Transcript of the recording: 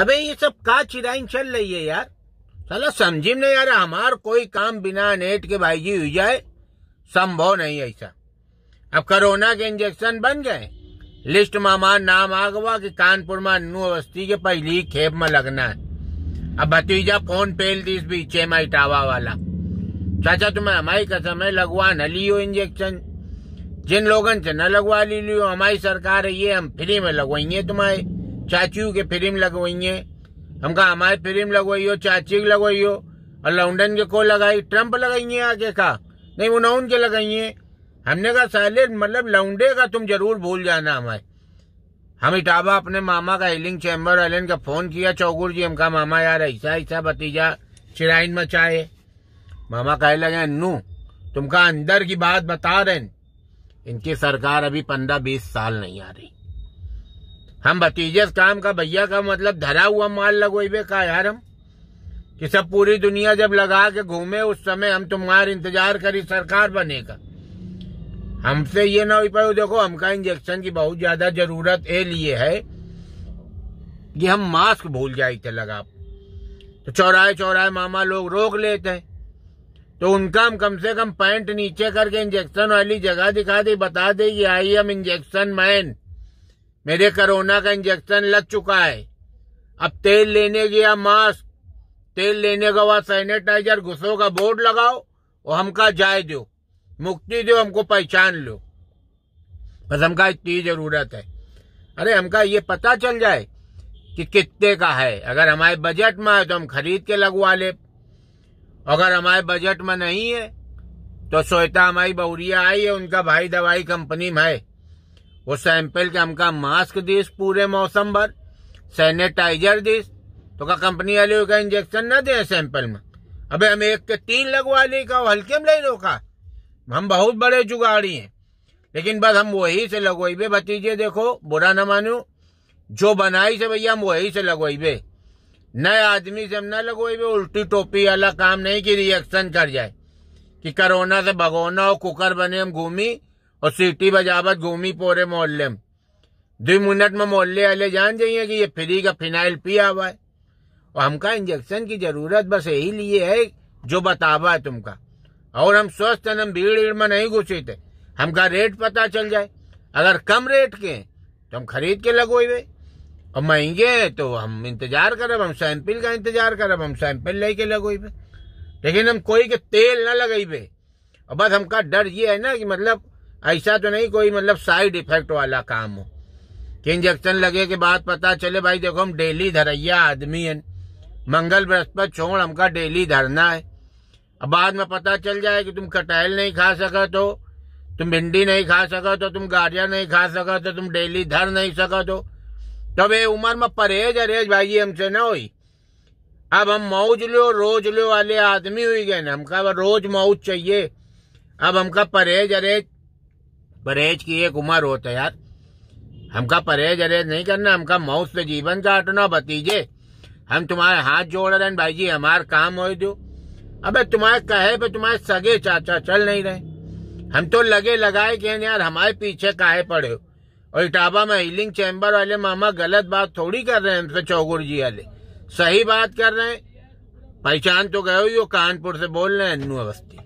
अबे ये सब का चिराइन चल रही है यार चलो समझी नहीं यार हमार कोई काम बिना नेट के भाई जी हुई जाए संभव नहीं ऐसा अब कोरोना के इंजेक्शन बन गए लिस्ट मामा नाम आगवा कि कानपुर में नू अवस्थी के पहली खेप में लगना है अब भतीजा फोन पेल दी इस बीचे में वाला चाचा तुम्हें हमारी कसम है लगवा न लियो इंजेक्शन जिन लोगों से न लगवा ली लियो हमारी सरकार है ये हम फ्री में लगवाएंगे तुम्हारे चाचियों के फिल्म फ्रेम लगवाइए हमका हमारे लगवाई हो चाची लगवाई हो और लंडन के को लगाई ट्रम्प है आगे का नहीं वो नौन के लगाइए हमने कहा साले मतलब लौंडे का तुम जरूर भूल जाना हमारे हम इटावा अपने मामा का हिलिंग चैम्बर वाले का फोन किया चौगुर जी हमका मामा यार ऐसा ऐसा भतीजा चिराइन मचाए मामा कहे लगे अन्नू तुमका अंदर की बात बता रहे इनकी सरकार अभी पंद्रह बीस साल नहीं आ रही हम भतीजे काम का भैया का मतलब धरा हुआ माल लगोबे का यार हम कि सब पूरी दुनिया जब लगा के घूमे उस समय हम तुम्हारे इंतजार करी सरकार बने का हमसे ये ना हो पाए देखो हमका इंजेक्शन की बहुत ज्यादा जरूरत ए लिए है कि हम मास्क भूल जाए थे लगा तो चौराहे चौराहे मामा लोग रोक लेते हैं तो उनका हम कम से कम पैंट नीचे करके इंजेक्शन वाली जगह दिखा दे बता दे कि आई हम इंजेक्शन मैन मेरे कोरोना का इंजेक्शन लग चुका है अब तेल लेने गया मास्क तेल लेने का वहां सैनिटाइजर घुसो का बोर्ड लगाओ और हमका जाए दो मुक्ति दो हमको पहचान लो बस हमका इतनी जरूरत है अरे हमका ये पता चल जाए कि कितने का है अगर हमारे बजट में है तो हम खरीद के लगवा ले अगर हमारे बजट में नहीं है तो श्वेता हमारी बहुरिया आई है उनका भाई दवाई कंपनी में है वो सैंपल के हमका मास्क दिस पूरे मौसम भर सैनिटाइजर दीस तो का कंपनी वाले का इंजेक्शन ना दे सैंपल में अबे हम एक के तीन लगवा ली का हल्के में ले लो का हम बहुत बड़े जुगाड़ी हैं लेकिन बस हम वही से लगवाइबे भतीजे देखो बुरा ना मानो जो बनाई से भैया हम वही से लगवाइबे नए आदमी से हम ना लगवाइबे उल्टी टोपी वाला काम नहीं कि रिएक्शन कर जाए कि कोरोना से भगोना और कुकर बने हम घूमी और सीटी बजावत घूमी पोरे मोहल्ले में दो मिनट में मोहल्ले वाले जान जाइए कि ये फ्री का फिनाइल पिया हुआ है और हमका इंजेक्शन की जरूरत बस यही लिए है जो बतावा है तुमका और हम स्वस्थ हम भीड़ भीड़ में नहीं घुसे थे हमका रेट पता चल जाए अगर कम रेट के हैं तो हम खरीद के लगोए हुए और महंगे हैं तो हम इंतजार करब हम सैंपल का इंतजार करब हम सैंपल लेके लगोए हुए लेकिन हम कोई के तेल ना हुए और बस हमका डर ये है ना कि मतलब ऐसा तो नहीं कोई मतलब साइड इफेक्ट वाला काम हो कि इंजेक्शन लगे के बाद पता चले भाई देखो हम डेली धरैया आदमी है मंगल बृहस्पति छोड़ हमका डेली धरना है अब बाद में पता चल जाए कि तुम कटहल नहीं खा सका तो तुम भिंडी नहीं खा सका तो तुम गाजर नहीं खा सका तो तुम डेली धर नहीं सका तो तब ये उम्र में परहेज अरेज भाई हमसे ना हो अब हम मौज लो रोज लो वाले आदमी हुई गए ना हमका रोज मौज चाहिए अब हमका परहेज अरेज परहेज की एक उम्र हो तो यार हमका परहेज अरेज नहीं करना हमका मौत से जीवन काटना भतीजे हम तुम्हारे हाथ जोड़ रहे भाई जी हमार काम हो दो अबे तुम्हारे कहे पे तुम्हारे सगे चाचा चल नहीं रहे हम तो लगे लगाए के यार हमारे पीछे काहे पड़े हो और इटावा में हीलिंग चैम्बर वाले मामा गलत बात थोड़ी कर रहे हैं हमसे चौगुर जी वाले सही बात कर रहे हैं पहचान तो गए हो कानपुर से बोल रहे हैं अनु अवस्थी